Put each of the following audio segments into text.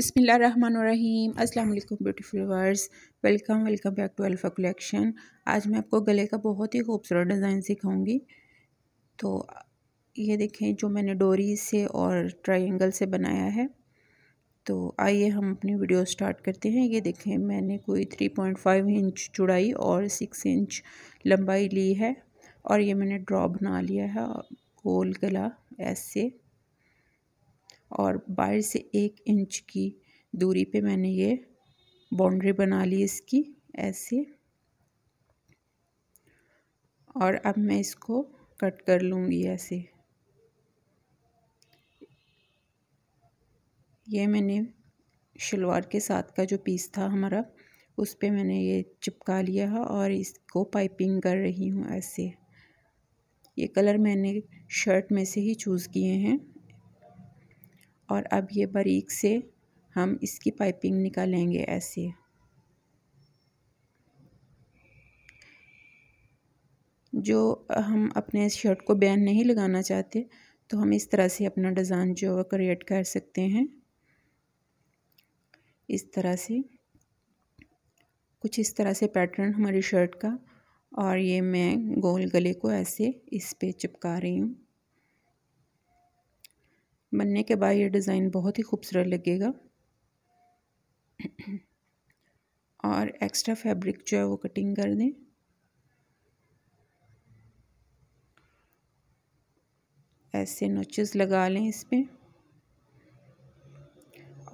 बिसमीम अस्सलाम वालेकुम beautiful viewers welcome welcome back to Alpha Collection आज मैं आपको गले का बहुत ही खूबसूरत डिज़ाइन सिखाऊंगी तो ये देखें जो मैंने डोरी से और ट्रायंगल से बनाया है तो आइए हम अपनी वीडियो स्टार्ट करते हैं ये देखें मैंने कोई थ्री पॉइंट फाइव इंच चौड़ाई और सिक्स इंच लंबाई ली है और ये मैंने ड्रॉ बना लिया है गोल गला ऐसे और बाहर से एक इंच की दूरी पे मैंने ये बाउंड्री बना ली इसकी ऐसे और अब मैं इसको कट कर लूँगी ऐसे ये मैंने शलवार के साथ का जो पीस था हमारा उस पर मैंने ये चिपका लिया है और इसको पाइपिंग कर रही हूँ ऐसे ये कलर मैंने शर्ट में से ही चूज़ किए हैं और अब ये बारीक से हम इसकी पाइपिंग निकालेंगे ऐसे जो हम अपने शर्ट को बैन नहीं लगाना चाहते तो हम इस तरह से अपना डिज़ाइन जो क्रिएट कर सकते हैं इस तरह से कुछ इस तरह से पैटर्न हमारी शर्ट का और ये मैं गोल गले को ऐसे इस पे चिपका रही हूँ बनने के बाद ये डिज़ाइन बहुत ही खूबसूरत लगेगा और एक्स्ट्रा फैब्रिक जो है वो कटिंग कर दें ऐसे नोचेस लगा लें इस पर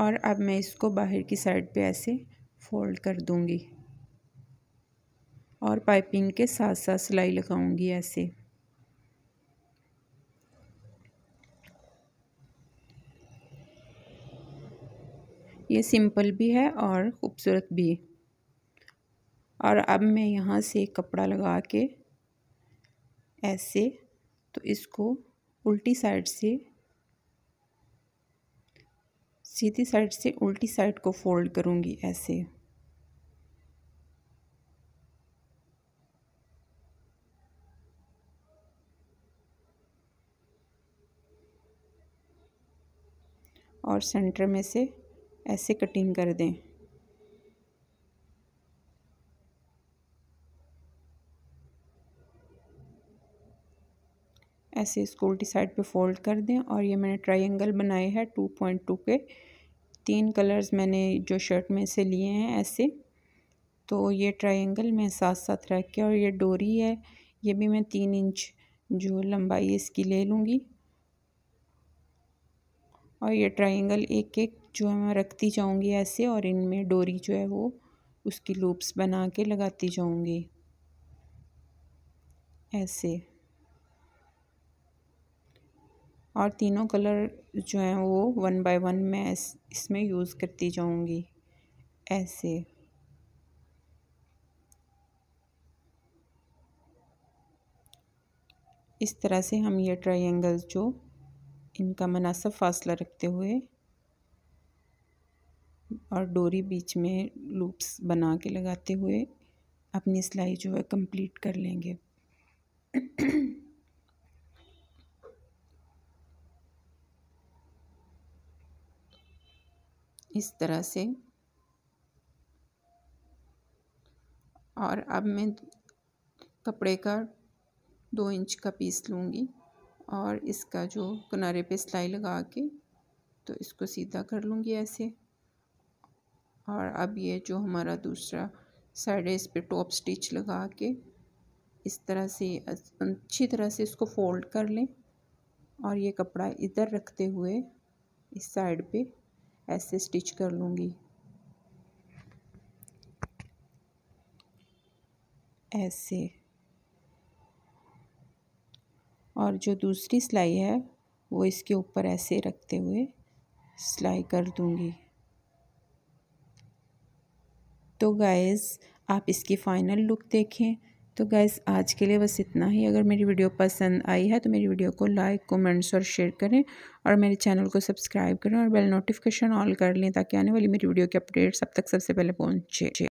और अब मैं इसको बाहर की साइड पे ऐसे फोल्ड कर दूंगी और पाइपिंग के साथ साथ सिलाई लगाऊंगी ऐसे ये सिंपल भी है और ख़ूबसूरत भी और अब मैं यहाँ से कपड़ा लगा के ऐसे तो इसको उल्टी साइड से सीधी साइड से उल्टी साइड को फोल्ड करूँगी ऐसे और सेंटर में से ऐसे कटिंग कर दें ऐसे इसको उल्टी साइड पे फोल्ड कर दें और ये मैंने ट्रायंगल बनाए हैं टू पॉइंट टू के तीन कलर्स मैंने जो शर्ट में से लिए हैं ऐसे तो ये ट्रायंगल मैं साथ साथ रख के और ये डोरी है ये भी मैं तीन इंच जो लंबाई इसकी ले लूँगी और ये ट्रायंगल एक एक जो है मैं रखती जाऊँगी ऐसे और इनमें डोरी जो है वो उसकी लूप्स बना के लगाती जाऊँगी ऐसे और तीनों कलर जो हैं वो वन बाय वन मैं इसमें यूज़ करती जाऊँगी ऐसे इस तरह से हम ये ट्राइंगल जो इनका मुनासब फासला रखते हुए और डोरी बीच में लूप्स बना के लगाते हुए अपनी सिलाई जो है कंप्लीट कर लेंगे इस तरह से और अब मैं कपड़े का दो इंच का पीस लूँगी और इसका जो किनारे पे सिलाई लगा के तो इसको सीधा कर लूँगी ऐसे और अब ये जो हमारा दूसरा साइड है इस पर टॉप स्टिच लगा के इस तरह से अच्छी तरह से इसको फोल्ड कर लें और ये कपड़ा इधर रखते हुए इस साइड पे ऐसे स्टिच कर लूँगी ऐसे और जो दूसरी सिलाई है वो इसके ऊपर ऐसे रखते हुए सिलाई कर दूँगी तो गाइज़ आप इसकी फ़ाइनल लुक देखें तो गैस आज के लिए बस इतना ही अगर मेरी वीडियो पसंद आई है तो मेरी वीडियो को लाइक कमेंट्स और शेयर करें और मेरे चैनल को सब्सक्राइब करें और बेल नोटिफिकेशन ऑल कर लें ताकि आने वाली मेरी वीडियो के अपडेट्स अब तक सबसे पहले पहुँचे